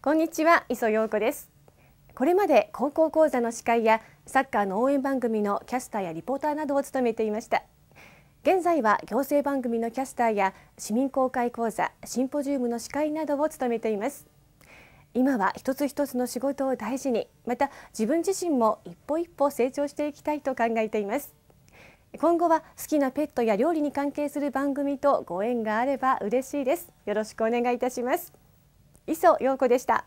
こんにちは磯陽子ですこれまで高校講座の司会やサッカーの応援番組のキャスターやリポーターなどを務めていました現在は行政番組のキャスターや市民公開講座シンポジウムの司会などを務めています今は一つ一つの仕事を大事にまた自分自身も一歩一歩成長していきたいと考えています今後は好きなペットや料理に関係する番組とご縁があれば嬉しいですよろしくお願いいたします磯陽子でした。